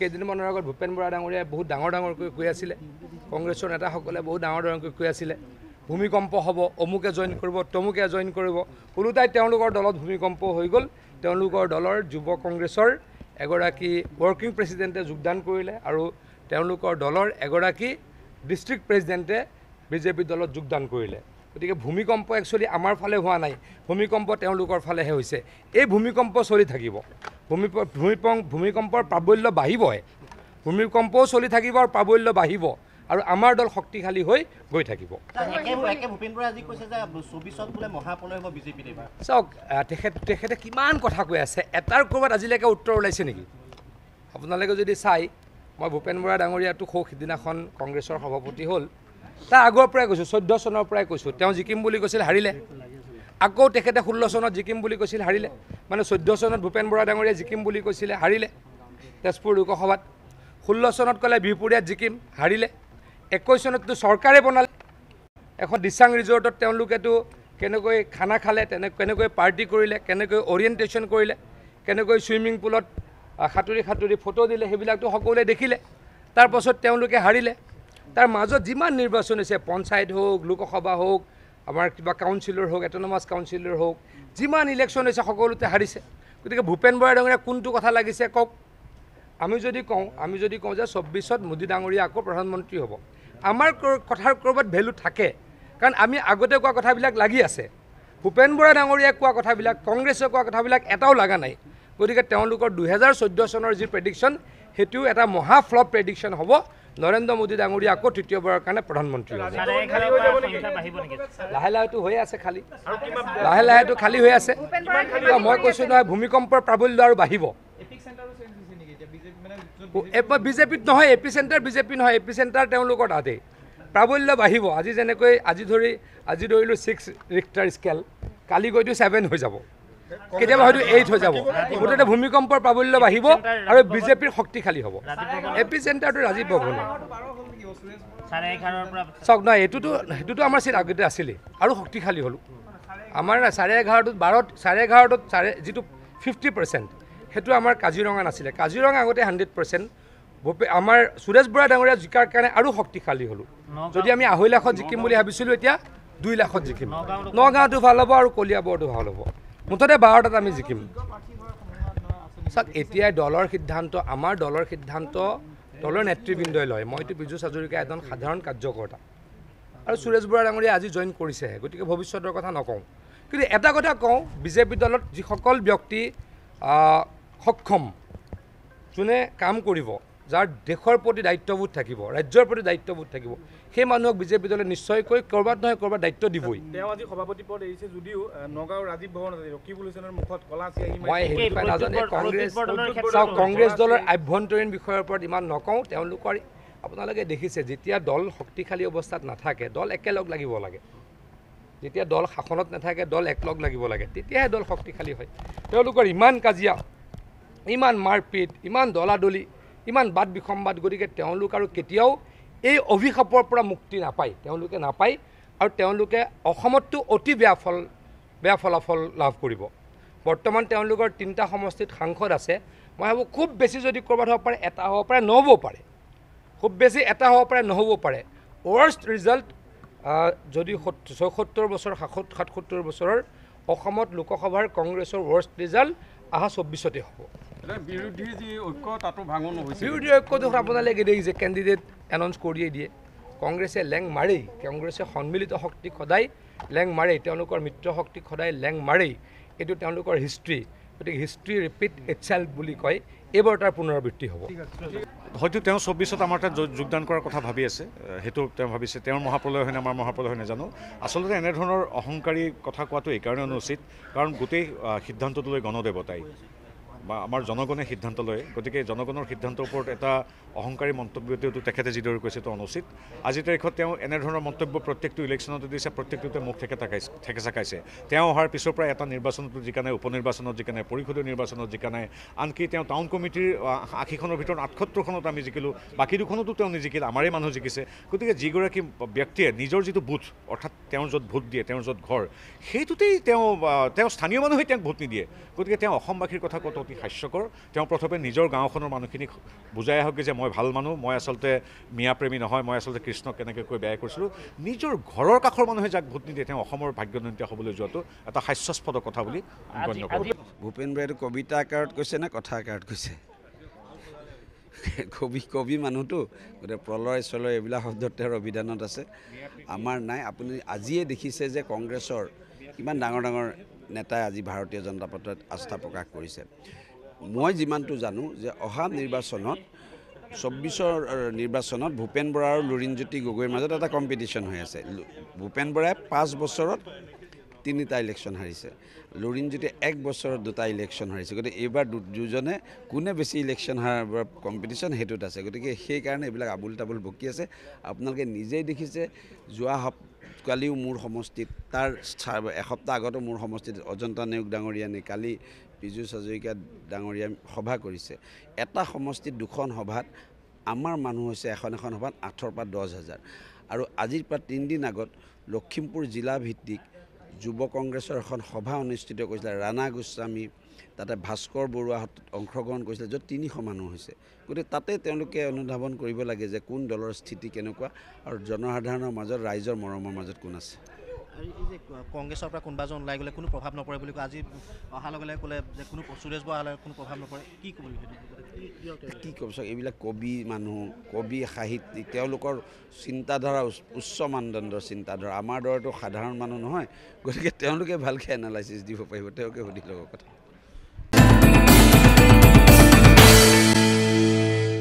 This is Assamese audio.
কেইদিনমানৰ আগত ভূপেন বৰা ডাঙৰীয়াই বহুত ডাঙৰ ডাঙৰকৈ কৈ আছিলে কংগ্ৰেছৰ নেতাসকলে বহুত ডাঙৰ ডাঙৰকৈ কৈ আছিলে ভূমিকম্প হ'ব অমুকে জইন কৰিব তমুকে জইন কৰিব ওলোটাই তেওঁলোকৰ দলত ভূমিকম্প হৈ গ'ল তেওঁলোকৰ দলৰ যুৱ কংগ্ৰেছৰ এগৰাকী ৱৰ্কিং প্ৰেচিডেণ্টে যোগদান কৰিলে আৰু তেওঁলোকৰ দলৰ এগৰাকী ডিষ্ট্ৰিক্ট প্ৰেচিডেণ্টে বিজেপি দলত যোগদান কৰিলে গতিকে ভূমিকম্প একচুৱেলি আমাৰ ফালে হোৱা নাই ভূমিকম্প তেওঁলোকৰ ফালেহে হৈছে এই ভূমিকম্প চলি থাকিব ভূমি ভূমিপ ভূমিকম্পৰ প্ৰাবল্য বাঢ়িবহে ভূমিকম্পও চলি থাকিব আৰু প্ৰাবল্য বাঢ়িব আৰু আমাৰ দল শক্তিশালী হৈ গৈ থাকিব চাওক তেখেত তেখেতে কিমান কথা কৈ আছে এটাৰ ক'ৰবাত আজিলৈকে উত্তৰ ওলাইছে নেকি আপোনালোকে যদি চাই মই ভূপেন বৰা ডাঙৰীয়াটো সৌ সিদিনাখন কংগ্ৰেছৰ সভাপতি হ'ল তাৰ আগৰ পৰাই কৈছোঁ চৈধ্য চনৰ পৰাই কৈছোঁ তেওঁ জিকিম বুলি কৈছিল হাৰিলে আকৌ তেখেতে ষোল্ল চনত জিকিম বুলি কৈছিল হাৰিলে মানে চৈধ্য চনত ভূপেন বৰা ডাঙৰীয়া জিকিম বুলি কৈছিলে হাৰিলে তেজপুৰ লোকসভাত ষোল্ল চনত ক'লে বিহপুৰীয়াত জিকিম হাৰিলে একৈছ চনততো চৰকাৰে বনালে এখন দিচাং ৰিজৰ্টত তেওঁলোকেতো কেনেকৈ খানা খালে তেনে কেনেকৈ পাৰ্টি কৰিলে কেনেকৈ অৰিয়েণ্টেশ্যন কৰিলে কেনেকৈ চুইমিং পুলত সাঁতুৰি সাঁতুৰি ফটো দিলে সেইবিলাকতো সকলোৱে দেখিলে তাৰপাছত তেওঁলোকে হাৰিলে তাৰ মাজত যিমান নিৰ্বাচন হৈছে পঞ্চায়ত হওক লোকসভা হওক আমাৰ কিবা কাউঞ্চিলৰ হওক এটনমাছ কাউঞ্চিলৰ হওক যিমান ইলেকশ্যন হৈছে সকলোতে হাৰিছে গতিকে ভূপেন বৰা ডাঙৰীয়া কোনটো কথা লাগিছে কওক আমি যদি কওঁ আমি যদি কওঁ যে চৌব্বিছত মোদী ডাঙৰীয়া আকৌ প্ৰধানমন্ত্ৰী হ'ব আমাৰ কথাৰ ক'ৰবাত ভেলু থাকে কাৰণ আমি আগতে কোৱা কথাবিলাক লাগি আছে ভূপেন বৰা ডাঙৰীয়াই কোৱা কথাবিলাক কংগ্ৰেছে কোৱা কথাবিলাক এটাও লগা নাই গতিকে তেওঁলোকৰ দুহেজাৰ চৈধ্য চনৰ যি প্ৰেডিকশ্যন সেইটো এটা মহাফ্লপ প্ৰেডিকশ্যন হ'ব নৰেন্দ্ৰ মোদী ডাঙৰীয়া আকৌ তৃতীয়বাৰৰ কাৰণে প্ৰধানমন্ত্ৰী হবো লাহে লাহেটো তো আছে খালী লাহে লাহেটো খালী হৈ আছে মই কৈছোঁ নহয় ভূমিকম্পৰ প্ৰাবল্য আৰু বাঢ়িব বিজেপিত নহয় এ পি চেণ্টাৰ বিজেপি নহয় এ পি চেণ্টাৰ তেওঁলোকৰ তাতেই প্ৰাবল্য বাঢ়িব আজি যেনেকৈ আজি ধৰি আজি ধৰিলোঁ ছিক্স ৰিক্টাৰ স্কেল কালি গৈতো ছেভেন হৈ যাব কেতিয়াবা হয়তো এইট হৈ যাব গোটেই ভূমিকম্পৰ প্ৰাবল্য বাঢ়িব আৰু বিজেপিৰ শক্তিশালী হ'ব এ পি চেণ্টাৰটো ৰাজীৱ বঘুণ চাওক নহয় এইটোতো সেইটোতো আমাৰ চিট আগতে আছিলেই আৰু শক্তিশালী হ'লোঁ আমাৰ চাৰে এঘাৰটোত বাৰত চাৰে এঘাৰটোত চাৰে যিটো ফিফটি পাৰ্চেণ্ট সেইটো আমাৰ কাজিৰঙা নাছিলে কাজিৰঙা আগতে হাণ্ড্ৰেড পাৰ্চেণ্ট ভূপে আমাৰ সুৰেশ বৰা ডাঙৰীয়া জিকাৰ কাৰণে আৰু শক্তিশালী হ'লোঁ যদি আমি আঢ়ৈ লাখত জিকিম বুলি ভাবিছিলোঁ এতিয়া দুই লাখত জিকিম নগাঁৱতো ভাল হ'ব আৰু কলিয়াবৰটো ভাল হ'ব মুঠতে বাৰটাত আমি জিকিম চাওক এতিয়াই দলৰ সিদ্ধান্ত আমাৰ দলৰ সিদ্ধান্ত দলৰ নেতৃবৃন্দই লয় মইতো বিজু হাজৰিকা এজন সাধাৰণ কাৰ্যকৰ্তা আৰু সুৰেশ বৰা ডাঙৰীয়া আজি জইন কৰিছেহে গতিকে ভৱিষ্যতৰ কথা নকওঁ কিন্তু এটা কথা কওঁ বিজেপি দলত যিসকল ব্যক্তি সক্ষম যোনে কাম কৰিব যাৰ দেশৰ প্ৰতি দায়িত্ববোধ থাকিব ৰাজ্যৰ প্ৰতি দায়িত্ববোধ থাকিব সেই মানুহক বিজেপি দলে নিশ্চয়কৈ ক'ৰবাত নহয় ক'ৰবাত দায়িত্ব দিবই তেওঁ সভাপতি পদ এৰিছে যদিও নগাঁও ৰাজীৱ ভৱন ৰকিবুল হুচেনৰ মুখত মই হেৰি পাই নাজানো কংগ্ৰেছ চাওক কংগ্ৰেছ দলৰ আভ্যন্তৰীণ বিষয়ৰ ওপৰত ইমান নকওঁ তেওঁলোকৰ আপোনালোকে দেখিছে যেতিয়া দল শক্তিশালী অৱস্থাত নাথাকে দল একেলগ লাগিব লাগে যেতিয়া দল শাসনত নাথাকে দল একলগ লাগিব লাগে তেতিয়াহে দল শক্তিশালী হয় তেওঁলোকৰ ইমান কাজিয়া ইমান মাৰপিট ইমান দলাদলি কিমান বাদ বিসম্বাদ গতিকে তেওঁলোক আৰু কেতিয়াও এই অভিশাপৰ পৰা মুক্তি নাপায় তেওঁলোকে নাপায় আৰু তেওঁলোকে অসমততো অতি বেয়া ফল বেয়া ফলাফল লাভ কৰিব বৰ্তমান তেওঁলোকৰ তিনিটা সমষ্টিত সাংসদ আছে মই ভাবোঁ খুব বেছি যদি ক'ৰবাত হ'ব পাৰে এটা হ'ব পাৰে নহ'বও পাৰে খুব বেছি এটা হ'ব পাৰে নহ'বও পাৰে ৱৰ্ষ্ট ৰিজাল্ট যদি ছয়সত্তৰ বছৰ সাত সাতসত্তৰ বছৰৰ অসমত লোকসভাৰ কংগ্ৰেছৰ ৱৰ্ষ্ট ৰিজাল্ট অহা চৌব্বিছতে হ'ব বিৰোধী ঐক্যটো আপোনালোকে যে কেণ্ডিডেট এনাউন্স কৰিয়েই দিয়ে কংগ্ৰেছে লেং মাৰেই কংগ্ৰেছে সন্মিলিত শক্তিক সদায় লেং মাৰেই তেওঁলোকৰ মিত্ৰ শক্তিক সদায় লেং মাৰেই এইটো তেওঁলোকৰ হিষ্ট্ৰী গতিকে হিষ্ট্ৰী ৰিপিট ইট চেল্ফ বুলি কয় এইবাৰ তাৰ পুনৰাবৃত্তি হ'ব হয়তো তেওঁ চৌব্বিছত আমাৰ তাত যোগদান কৰাৰ কথা ভাবি আছে সেইটো তেওঁ ভাবিছে তেওঁৰ মহাপ্ৰলয় হয়নে আমাৰ মহাপ্ৰলয় হয় নাজানো আচলতে এনেধৰণৰ অহংকাৰী কথা কোৱাটো এইকাৰণে অনুচিত কাৰণ গোটেই সিদ্ধান্তটোলৈ গণদেৱতাই বা আমাৰ জনগণে সিদ্ধান্ত লয় গতিকে জনগণৰ সিদ্ধান্তৰ ওপৰত এটা অহংকাৰী মন্তব্য তেওঁতো তেখেতে যিদৰে কৈছে তেওঁ অনুচিত আজিৰ তাৰিখত তেওঁ এনেধৰণৰ মন্তব্য প্ৰত্যেকটো ইলেকশ্যনতে দিছে প্ৰত্যেকটোতে মুখ থেকে তাকাইছে থেকে চাকাইছে তেওঁ অহাৰ পিছৰ পৰা এটা নিৰ্বাচনতো জিকা নাই উপনিৰ্বাচনত জিকা নাই পৰিষদীয় নিৰ্বাচনত জিকা নাই আনকি তেওঁ টাউন কমিটিৰ আশীখনৰ ভিতৰত আঠসত্তৰখনত আমি জিকিলোঁ বাকী দুখনতো তেওঁ নিজিকিল আমাৰেই মানুহ জিকিছে গতিকে যিগৰাকী ব্যক্তিয়ে নিজৰ যিটো বুথ অৰ্থাৎ তেওঁৰ য'ত ভোট দিয়ে তেওঁৰ য'ত ঘৰ সেইটোতেই তেওঁ তেওঁ স্থানীয় মানুহেই তেওঁক ভোট নিদিয়ে গতিকে তেওঁ অসমবাসীৰ কথা কত অতি হাস্যকৰ তেওঁ প্ৰথমে নিজৰ গাঁওখনৰ মানুহখিনিক বুজাই আহক যে মই ভাল মানুহ মই আচলতে মিয়াপ্ৰেমী নহয় মই আচলতে কৃষ্ণক কেনেকৈ বেয়া কৰিছিলোঁ নিজৰ ঘৰৰ কাষৰ মানুহে যাক ভোট নিদিয়ে তেওঁ অসমৰ ভাগ্যনন্তীয়া হ'বলৈ যোৱাটো এটা হাস্যাস্পদ কথা বুলি গণ্য কৰোঁ ভূপেন বৰাইটো কবিতা কাৰত কৈছে নে কথা কাৰত কৈছে কবি কবি মানুহটো গতিকে প্ৰলয় চলয় এইবিলাক শব্দ তেওঁৰ অভিধানত আছে আমাৰ নাই আপুনি আজিয়ে দেখিছে যে কংগ্ৰেছৰ কিমান ডাঙৰ ডাঙৰ নেতাই আজি ভাৰতীয় জনতা পাৰ্টিত আস্থা প্ৰকাশ কৰিছে মই যিমানটো জানো যে অহা নিৰ্বাচনত চৌব্বিছৰ নিৰ্বাচনত ভূপেন বৰা আৰু লুৰিণজ্যোতি গগৈৰ মাজত এটা কম্পিটিশ্যন হৈ আছে ভূপেন বৰাই পাঁচ বছৰত তিনিটা ইলেকশ্যন হাৰিছে লুৰিণজ্যোতি এক বছৰত দুটা ইলেকশ্যন হাৰিছে গতিকে এইবাৰ দু দুজনে কোনে বেছি ইলেকশ্যন হাৰ কম্পিটিশ্যন সেইটোত আছে গতিকে সেইকাৰণে এইবিলাক আবোল তাবোল বকি আছে আপোনালোকে নিজেই দেখিছে যোৱা কালিও মোৰ সমষ্টিত তাৰ এসপ্তাহ আগতো মোৰ সমষ্টিত অজন্তা নেওগ ডাঙৰীয়ানে কালি পীযুষ হাজৰিকা ডাঙৰীয়া সভা কৰিছে এটা সমষ্টিত দুখন সভাত আমাৰ মানুহ হৈছে এখন এখন সভাত আঠৰ পৰা দহ হাজাৰ আৰু আজিৰ পৰা তিনিদিন আগত লখিমপুৰ জিলা ভিত্তিক যুৱ কংগ্ৰেছৰ এখন সভা অনুষ্ঠিত কৰিছিলে ৰাণা গোস্বামী তাতে ভাস্কৰ বৰুৱাহঁত অংশগ্ৰহণ কৰিছিলে য'ত তিনিশ মানুহ হৈছে গতিকে তাতে তেওঁলোকে অনুধাৱন কৰিব লাগে যে কোন দলৰ স্থিতি কেনেকুৱা আৰু জনসাধাৰণৰ মাজত ৰাইজৰ মৰমৰ মাজত কোন আছে কংগ্ৰেছৰ পৰা কোনোবাজন ওলাই গ'লে কোনো প্ৰভাৱ নপৰে বুলি কয় আজি অহাৰ লগে লগে ক'লে যে কোনো সুৰেশ বৰা হ'লে কোনো প্ৰভাৱ নপৰে কি ক'ব কি ক'ব চাওক এইবিলাক কবি মানুহ কবি সাহিত্যিক তেওঁলোকৰ চিন্তাধাৰা উচ্চ মানদণ্ডৰ চিন্তাধাৰা আমাৰ দৰেতো সাধাৰণ মানুহ নহয় গতিকে তেওঁলোকে ভালকৈ এনালাইচিছ দিব পাৰিব তেওঁকে সুধি ল'ব কথা